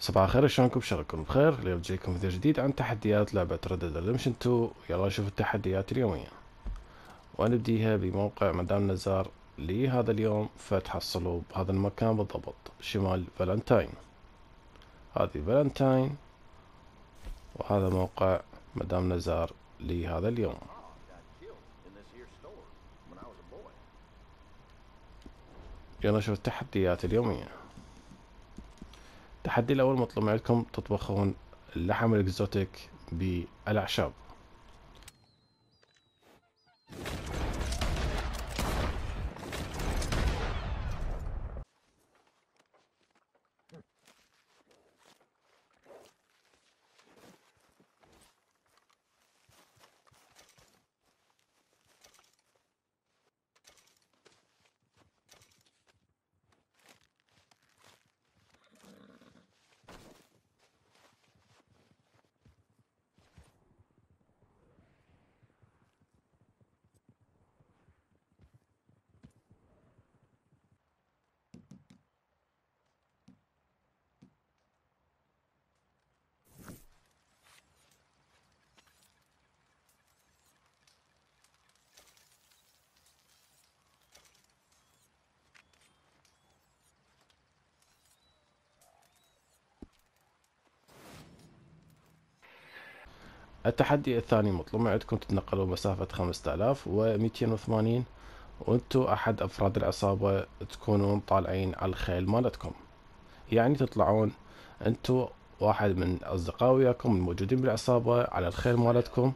صباح الخير شلونكم شركم بخير اليوم جايكم فيديو جديد عن تحديات لعبة ردد Redemption 2 يلا نشوف التحديات اليومية ونبديها بموقع مدام نزار لهذا اليوم فتحصلوا بهذا المكان بالضبط شمال فالنتاين هذه فالنتاين وهذا موقع مدام نزار لهذا اليوم يلا نشوف التحديات اليوميه التحدي الأول مطلوب منكم تطبخون اللحم الإكزوتيك بالأعشاب التحدي الثاني مطلوب عندكم تتنقلوا مسافة 5280 وانتو احد افراد العصابة تكونون طالعين على الخيل مالتكم يعني تطلعون انتو واحد من اصدقاء وياكم الموجودين بالعصابة على الخيل مالتكم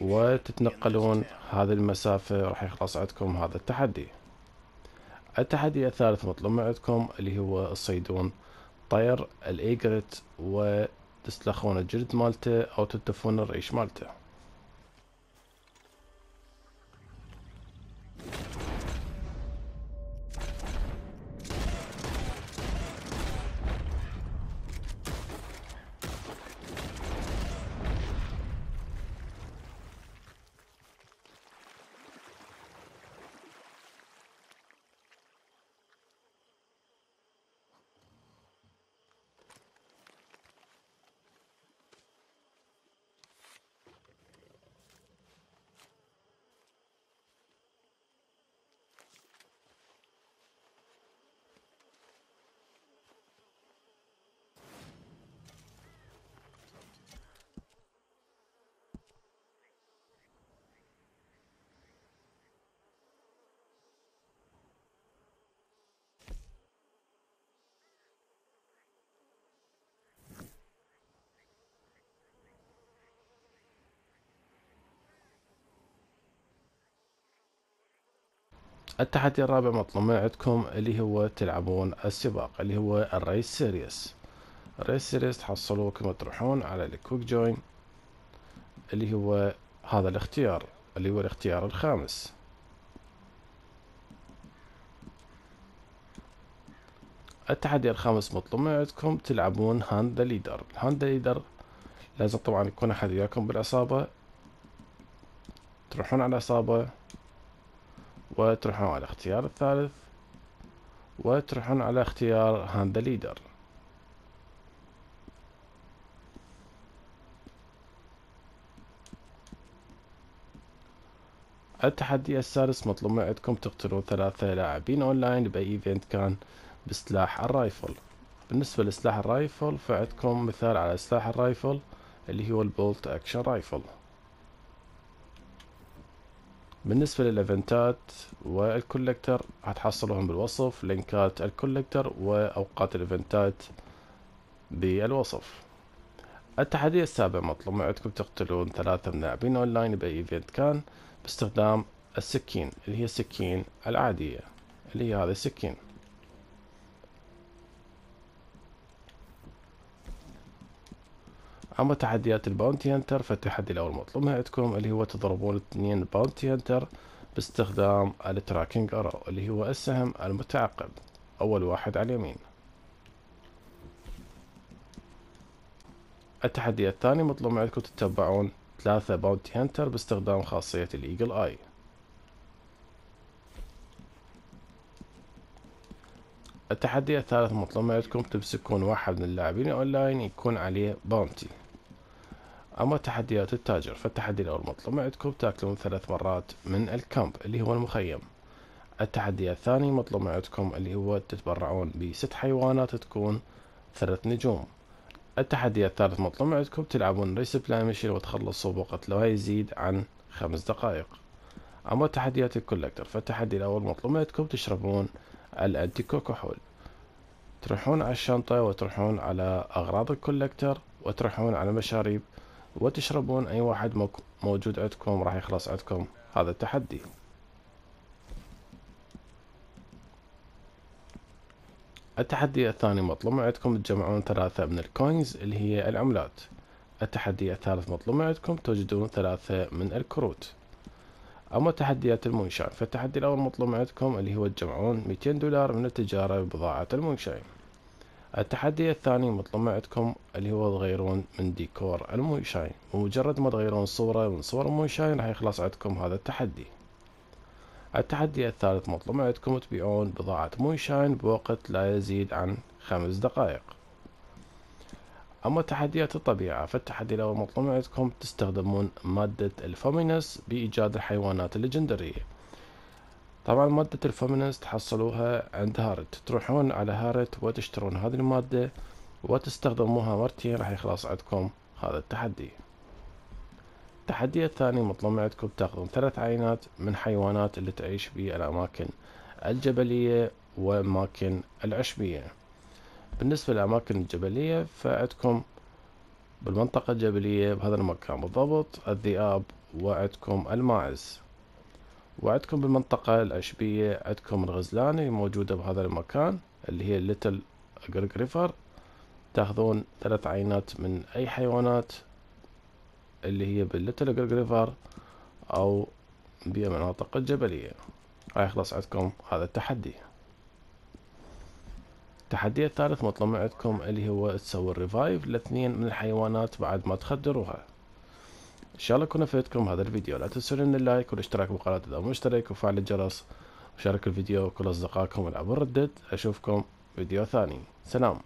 وتتنقلون هذه المسافة راح يخلص عندكم هذا التحدي التحدي الثالث مطلوب عندكم اللي هو تصيدون طير الايجرت و تسلخون الجلد مالته او تتفون الريش مالته التحدي الرابع مطلوب من عندكم اللي هو تلعبون السباق اللي هو الريس سيريس الريس سيريس تحصلوه كما تروحون على الكويك جوين اللي هو هذا الاختيار اللي هو الاختيار الخامس التحدي الخامس مطلوب من عندكم تلعبون هاند ليدر هاند ليدر لازم طبعا يكون احد وياكم بالعصابة تروحون على عصابه وتروحون على الاختيار الثالث وتروحون على اختيار هاند ليدر التحدي السادس مطلوب من عندكم تقتلون ثلاثة لاعبين اونلاين بأي ايفنت كان بسلاح الرايفل بالنسبة لسلاح الرايفل فعندكم مثال على سلاح الرايفل اللي هو البولت اكشن رايفل بالنسبة للايفنتات والكولكتر هتحصلوهم بالوصف لينكات الكولكتر واوقات الايفنتات بالوصف التحدي السابع مطلوب من عندكم تقتلون ثلاثة من لاعبين اونلاين باي ايفنت كان باستخدام السكين اللي هي السكين العادية اللي هي هذه السكين اما تحديات الباونتي هنتر فالتحدي الاول مطلوب من عندكم اللي هو تضربون اثنين باونتي هنتر باستخدام التراكنج ارو اللي هو السهم المتعقب اول واحد على اليمين التحدي الثاني مطلوب من عندكم تتبعون ثلاثة باونتي هنتر باستخدام خاصية الايجل اي التحدي الثالث مطلوب من عندكم تمسكون واحد من اللاعبين اونلاين يكون عليه باونتي أما تحديات التاجر فالتحدي الأول مطلوب عندكم تاكلون ثلاث مرات من الكامب اللي هو المخيم التحدي الثاني مطلوب عندكم اللي هو تتبرعون بست حيوانات تكون ثلاث نجوم التحدي الثالث مطلوب عندكم تلعبون ريس بلاي ميشن وتخلصوا لا يزيد عن خمس دقائق أما تحديات الكولكتر فالتحدي الأول مطلوب عندكم تشربون الأنتي كوكوحول تروحون على الشنطة وتروحون على أغراض الكولكتر وتروحون على مشاريب وتشربون أي واحد موجود عندكم راح يخلص عندكم هذا التحدي التحدي الثاني مطلوب عندكم تجمعون ثلاثة من الكوينز اللي هي العملات التحدي الثالث مطلوب عندكم توجدون ثلاثة من الكروت أما تحديات المونشاين فالتحدي الأول مطلوب عندكم اللي هو تجمعون 200 دولار من التجارة ببضاعة المونشاين التحدي الثاني مطلوب عندكم اللي هو تغيرون من ديكور شاين ومجرد ما تغيرون صورة من صور شاين راح يخلص عندكم هذا التحدي التحدي الثالث مطلوب عندكم تبيعون بضاعة شاين بوقت لا يزيد عن خمس دقائق أما تحديات الطبيعة فالتحدي الأول مطلوب عندكم تستخدمون مادة الفومينس بإيجاد الحيوانات الليجندرية طبعا مادة الفومينست تحصلوها عند هارت تروحون على هارت وتشترون هذه المادة وتستخدموها مرتين راح يخلص عندكم هذا التحدي التحدي الثاني مطلوب منكم تاخذون ثلاث عينات من حيوانات اللي تعيش في الأماكن الجبلية والاماكن العشبية بالنسبة للأماكن الجبلية فعندكم بالمنطقة الجبلية بهذا المكان بالضبط الذئاب وعندكم الماعز وعندكم بالمنطقة العشبية عندكم الغزلانة موجودة بهذا المكان اللي هي الليتل أجريك ريفر تاخذون ثلاث عينات من أي حيوانات اللي هي بالليتل أجريك ريفر أو بمناطق الجبلية هاي خلاص عندكم هذا التحدي التحدي الثالث مطلوب عندكم اللي هو تسوي الريفايف لاثنين من الحيوانات بعد ما تخدروها ان شاء الله يكون فادكم هذا الفيديو لا تنسون من اللايك والاشتراك بالقناة اذا مشترك وفعل الجرس وشارك الفيديو وكل اصدقائكم العبوا ردد اشوفكم فيديو ثاني سلام